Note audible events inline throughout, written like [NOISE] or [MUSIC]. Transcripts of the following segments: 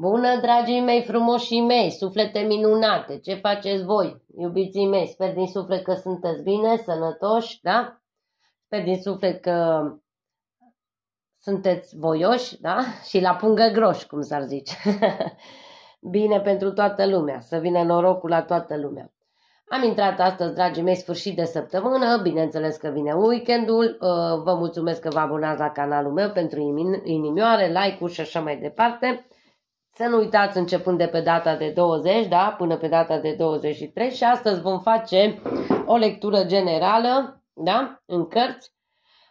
Bună, dragii mei, frumoși mei, suflete minunate, ce faceți voi, iubiții mei? Sper din suflet că sunteți bine, sănătoși, da? Sper din suflet că sunteți voioși, da? [LAUGHS] Și la pungă groși, cum s-ar zice. [LAUGHS] bine pentru toată lumea, să vină norocul la toată lumea. Am intrat astăzi, dragii mei, sfârșit de săptămână, bineînțeles că vine weekendul, ă, vă mulțumesc că vă abonați la canalul meu pentru inimioare, like-uri și așa mai departe. Să nu uitați începând de pe data de 20, da, până pe data de 23 și astăzi vom face o lectură generală, da, în cărți,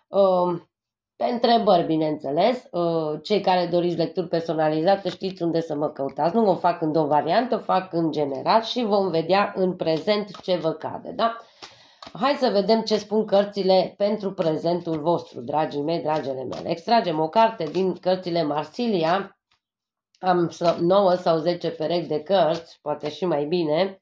um, pe întrebări, bineînțeles. Uh, cei care doriți lecturi personalizate știți unde să mă căutați. Nu o fac în două variante, o fac în general și vom vedea în prezent ce vă cade, da? Hai să vedem ce spun cărțile pentru prezentul vostru, dragii mei, dragele mele. Extragem o carte din cărțile Marsilia, am 9 sau 10 perechi de cărți, poate și mai bine,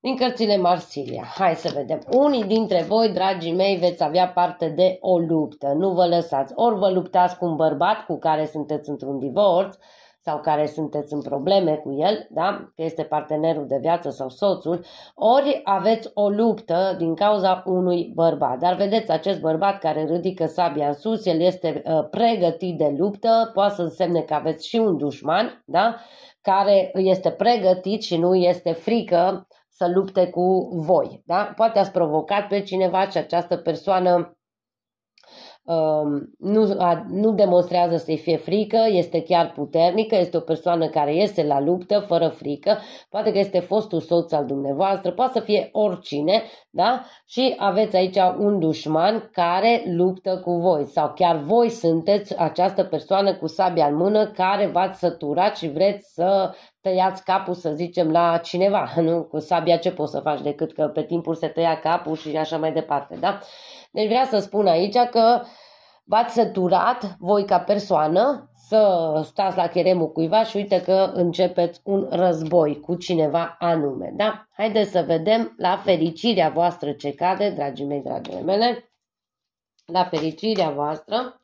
din cărțile Marsilia. Hai să vedem. Unii dintre voi, dragii mei, veți avea parte de o luptă. Nu vă lăsați. Ori vă luptați cu un bărbat cu care sunteți într-un divorț, sau care sunteți în probleme cu el, da? că este partenerul de viață sau soțul, ori aveți o luptă din cauza unui bărbat. Dar vedeți, acest bărbat care ridică sabia în sus, el este uh, pregătit de luptă, poate să însemne că aveți și un dușman, da? care este pregătit și nu este frică să lupte cu voi. Da? Poate ați provocat pe cineva și această persoană Um, nu, nu demonstrează să-i fie frică, este chiar puternică, este o persoană care iese la luptă fără frică, poate că este fostul soț al dumneavoastră, poate să fie oricine, da? Și aveți aici un dușman care luptă cu voi sau chiar voi sunteți această persoană cu sabia în mână care v-ați săturat și vreți să tăiați capul, să zicem, la cineva. [LAUGHS] Nu? Cu sabia ce poți să faci decât că pe timpul se tăia capul și așa mai departe. Da? Deci vreau să spun aici că v-ați săturat voi ca persoană să stați la cheremul cuiva și uite că începeți un război cu cineva anume. Da? Haideți să vedem la fericirea voastră ce cade, dragii mei, dragile mele. La fericirea voastră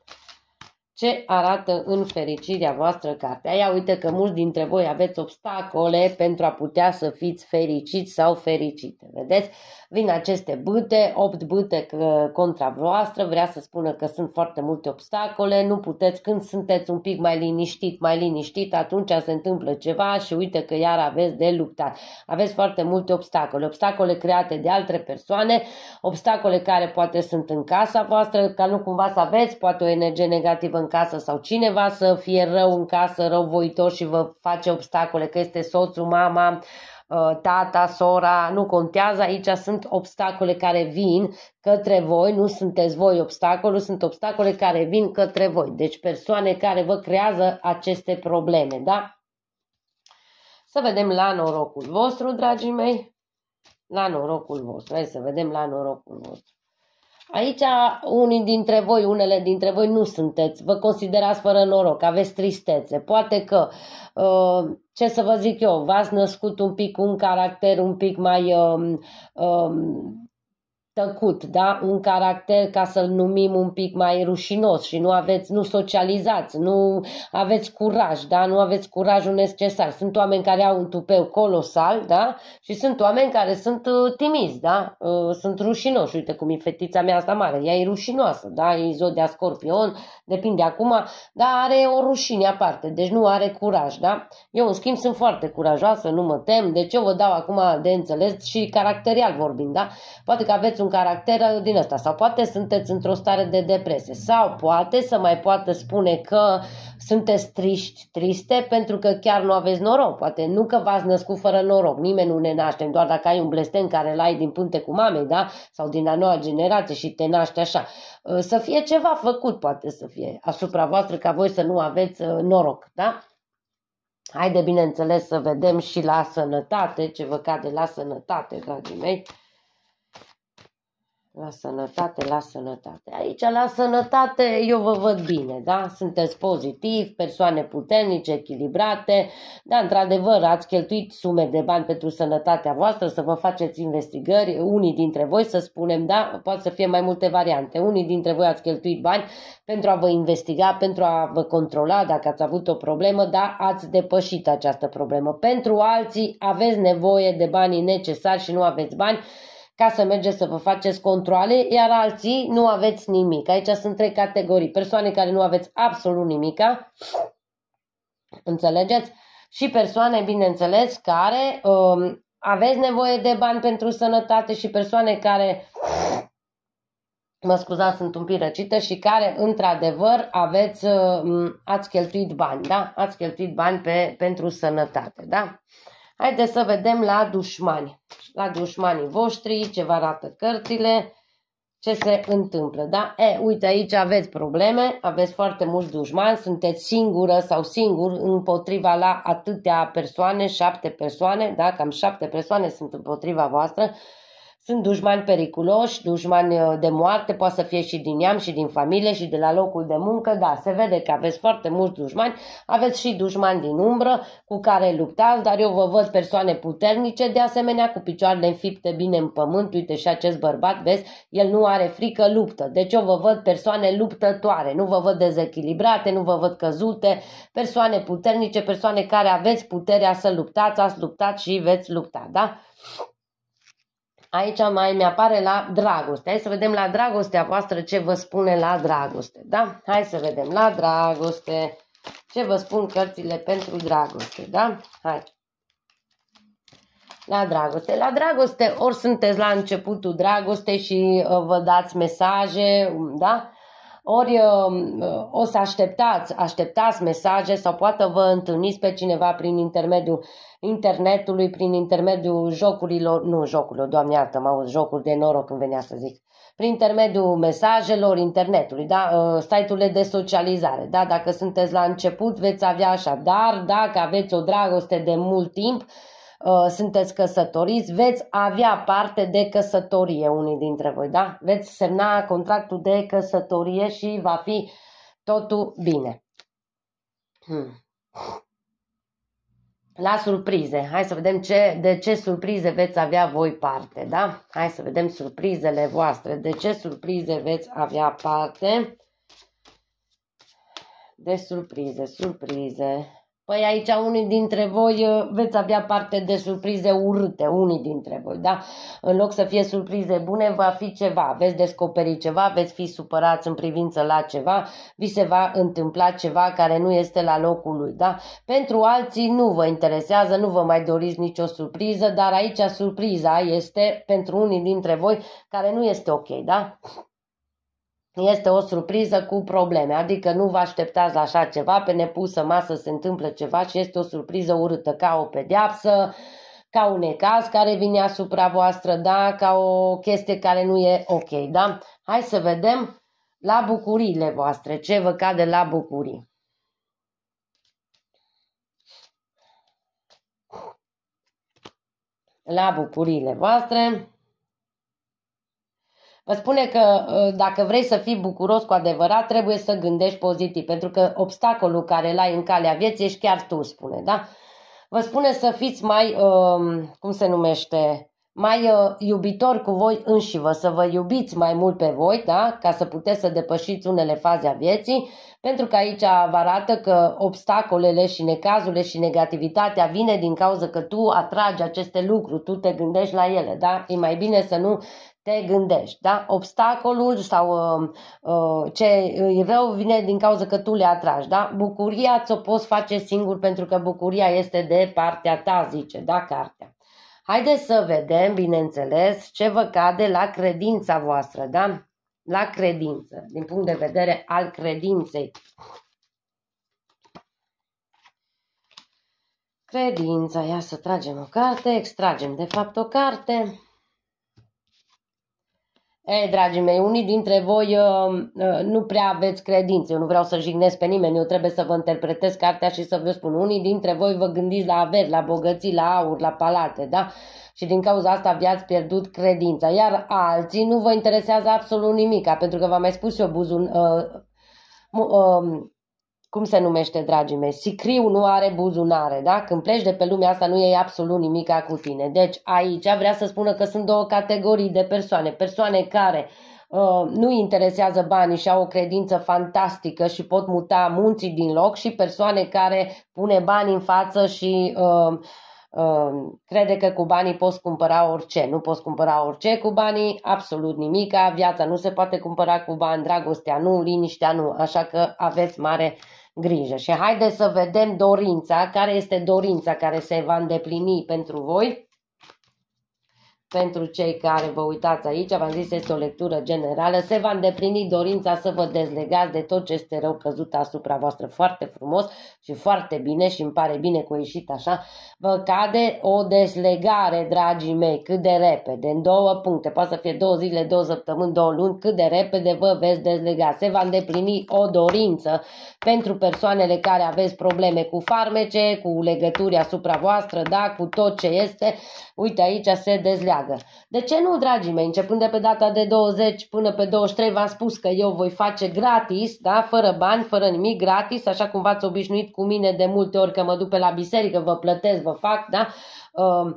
ce arată în fericirea voastră cartea. Ia uite că mulți dintre voi aveți obstacole pentru a putea să fiți fericiți sau fericite. Vedeți? Vin aceste bâte, opt bâte contra voastră, vrea să spună că sunt foarte multe obstacole, nu puteți, când sunteți un pic mai liniștit, mai liniștit, atunci se întâmplă ceva și uite că iar aveți de luptat. Aveți foarte multe obstacole, obstacole create de alte persoane, obstacole care poate sunt în casa voastră, ca nu cumva să aveți poate o energie negativă în în casă sau cineva să fie rău în casă, rău voitor și vă face obstacole, că este soțul, mama, uh, tata, sora, nu contează, aici sunt obstacole care vin către voi, nu sunteți voi obstacolul, sunt obstacole care vin către voi. Deci persoane care vă creează aceste probleme, da? Să vedem la norocul vostru, dragii mei. La norocul vostru. Hai să vedem la norocul vostru. Aici unii dintre voi, unele dintre voi nu sunteți, vă considerați fără noroc, aveți tristețe. Poate că, uh, ce să vă zic eu, v-ați născut un pic un caracter un pic mai um, um, tăcut, da? un caracter, ca să-l numim un pic mai rușinos și nu aveți, nu socializați, nu aveți curaj, da? nu aveți curajul necesar. Sunt oameni care au un tupeu colosal da? și sunt oameni care sunt uh, timizi, da? Uh, sunt rușinoși. Uite cum e fetița mea asta mare, ea e rușinoasă, da? e zodia scorpion, depinde acum, dar are o rușine aparte, deci nu are curaj. Da? Eu, în schimb, sunt foarte curajoasă, nu mă tem, deci eu vă dau acum de înțeles și caracterial vorbind, da? poate că aveți un un caracter din ăsta sau poate sunteți într-o stare de depresie sau poate să mai poată spune că sunteți triști, triste pentru că chiar nu aveți noroc. Poate nu că v-ați născut fără noroc, nimeni nu ne naște, doar dacă ai un blestem care l-ai din punte cu mamei, da? Sau din a noua generație și te naște așa. Ă, să fie ceva făcut, poate să fie, asupra voastră ca voi să nu aveți ă, noroc, da? Haide, bineînțeles, să vedem și la sănătate, ce vă cade la sănătate, dragii mei. La sănătate, la sănătate. Aici, la sănătate, eu vă văd bine, da? Sunteți pozitivi, persoane puternice, echilibrate. Da, într-adevăr, ați cheltuit sume de bani pentru sănătatea voastră, să vă faceți investigări. Unii dintre voi, să spunem, da, poate să fie mai multe variante. Unii dintre voi ați cheltuit bani pentru a vă investiga, pentru a vă controla dacă ați avut o problemă, da, ați depășit această problemă. Pentru alții, aveți nevoie de banii necesari și nu aveți bani ca să mergeți să vă faceți controle, iar alții nu aveți nimic. Aici sunt trei categorii. Persoane care nu aveți absolut nimica, înțelegeți? Și persoane, bineînțeles, care um, aveți nevoie de bani pentru sănătate și persoane care, mă scuzați, sunt un pic răcită și care, într-adevăr, aveți, um, ați cheltuit bani, da? Ați cheltuit bani pe, pentru sănătate, da? Haideți să vedem la dușmani. La dușmanii voștri, ce vă arată cărțile, ce se întâmplă. Da? E, uite, aici aveți probleme, aveți foarte mulți dușmani, sunteți singură sau singur împotriva la atâtea persoane, șapte persoane, da? Cam șapte persoane sunt împotriva voastră sunt dușmani periculoși, dușmani uh, de moarte, poate să fie și din neam, și din familie, și de la locul de muncă. Da, se vede că aveți foarte mulți dușmani, aveți și dușmani din umbră cu care luptați, dar eu vă văd persoane puternice, de asemenea cu picioarele înfipte bine în pământ. Uite și acest bărbat, vezi, el nu are frică, luptă. Deci eu vă văd persoane luptătoare, nu vă văd dezechilibrate, nu vă văd căzute, persoane puternice, persoane care aveți puterea să luptați, ați luptat și veți lupta, da? aici mai mi-apare la dragoste. Hai să vedem la dragostea voastră ce vă spune la dragoste, da? Hai să vedem la dragoste ce vă spun cărțile pentru dragoste, da? Hai! La dragoste. La dragoste, ori sunteți la începutul dragostei și uh, vă dați mesaje, da? ori um, uh, o să așteptați, așteptați mesaje sau poate vă întâlniți pe cineva prin intermediul internetului, prin intermediul jocurilor, nu jocurilor, doamne iartă, mă auzi, jocuri de noroc când venea să zic, prin intermediul mesajelor internetului, da, uh, site-urile de socializare, da, dacă sunteți la început veți avea așa, dar dacă aveți o dragoste de mult timp, Uh, sunteți căsătoriți, veți avea parte de căsătorie unii dintre voi, da? Veți semna contractul de căsătorie și va fi totul bine. Hmm. La surprize. Hai să vedem ce, de ce surprize veți avea voi parte, da? Hai să vedem surprizele voastre. De ce surprize veți avea parte? De surprize, surprize. Păi aici unii dintre voi uh, veți avea parte de surprize urâte, unii dintre voi, da? În loc să fie surprize bune, va fi ceva, veți descoperi ceva, veți fi supărați în privință la ceva, vi se va întâmpla ceva care nu este la locul lui, da? Pentru alții nu vă interesează, nu vă mai doriți nicio surpriză, dar aici surpriza este pentru unii dintre voi care nu este ok, da? este o surpriză cu probleme, adică nu vă așteptați la așa ceva, pe nepusă masă se întâmplă ceva și este o surpriză urâtă, ca o pedeapsă, ca un ecaz care vine asupra voastră, da, ca o chestie care nu e ok, da? Hai să vedem la bucuriile voastre, ce vă cade la bucurii. La bucuriile voastre, vă spune că ă, dacă vrei să fii bucuros cu adevărat, trebuie să gândești pozitiv, pentru că obstacolul care l-ai în calea vieții ești chiar tu, spune, da? Vă spune să fiți mai, ă, cum se numește, mai uh, iubitori cu voi înși vă, să vă iubiți mai mult pe voi, da? ca să puteți să depășiți unele faze a vieții, pentru că aici vă arată că obstacolele și necazurile și negativitatea vine din cauza că tu atragi aceste lucruri, tu te gândești la ele, da? E mai bine să nu te gândești, da? Obstacolul sau uh, uh, ce e rău vine din cauza că tu le atragi, da? Bucuria ți-o poți face singur pentru că bucuria este de partea ta, zice, da, cartea. Haideți să vedem, bineînțeles, ce vă cade la credința voastră, da? La credință, din punct de vedere al credinței. Credința, ia să tragem o carte, extragem de fapt o carte. Ei, dragii mei, unii dintre voi uh, nu prea aveți credințe, eu nu vreau să jignesc pe nimeni, eu trebuie să vă interpretez cartea și să vă spun, unii dintre voi vă gândiți la averi, la bogății, la aur, la palate, da? Și din cauza asta vi-ați pierdut credința, iar alții nu vă interesează absolut nimic, pentru că v-am mai spus eu buzun, uh, uh, cum se numește, dragii mei, sicriu nu are buzunare, da? Când pleci de pe lumea asta nu e absolut nimic cu tine. Deci aici vrea să spună că sunt două categorii de persoane. Persoane care uh, nu interesează banii și au o credință fantastică și pot muta munții din loc și persoane care pune bani în față și uh, Ehm, crede că cu banii poți cumpăra orice. Nu poți cumpăra orice cu banii, absolut nimica, viața nu se poate cumpăra cu bani, dragostea nu, liniștea nu, așa că aveți mare grijă. Și haideți să vedem dorința, care este dorința care se va îndeplini pentru voi pentru cei care vă uitați aici, v-am zis, este o lectură generală, se va îndeplini dorința să vă dezlegați de tot ce este rău căzut asupra voastră foarte frumos și foarte bine și îmi pare bine că a ieșit așa, vă cade o deslegare, dragii mei, cât de repede, în două puncte, poate să fie două zile, două săptămâni, două luni, cât de repede vă veți dezlega. Se va îndeplini o dorință pentru persoanele care aveți probleme cu farmece, cu legături asupra voastră, da, cu tot ce este. Uite, aici se dezleagă înțeleagă. De ce nu, dragii mei, începând de pe data de 20 până pe 23, v-am spus că eu voi face gratis, da, fără bani, fără nimic, gratis, așa cum v-ați obișnuit cu mine de multe ori că mă duc pe la biserică, vă plătesc, vă fac, da, uh,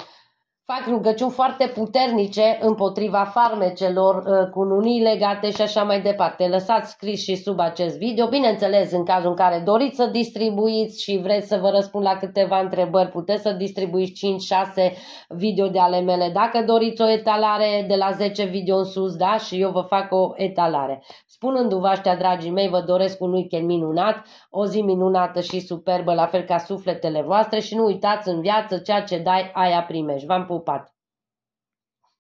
fac rugăciuni foarte puternice împotriva farmecelor, uh, cu unii legate și așa mai departe. Lăsați scris și sub acest video. Bineînțeles, în cazul în care doriți să distribuiți și vreți să vă răspund la câteva întrebări, puteți să distribuiți 5-6 video de ale mele. Dacă doriți o etalare de la 10 video în sus, da, și eu vă fac o etalare. Spunându-vă aștia, dragii mei, vă doresc un weekend minunat, o zi minunată și superbă, la fel ca sufletele voastre și nu uitați în viață ceea ce dai, aia primești. V-am pup! but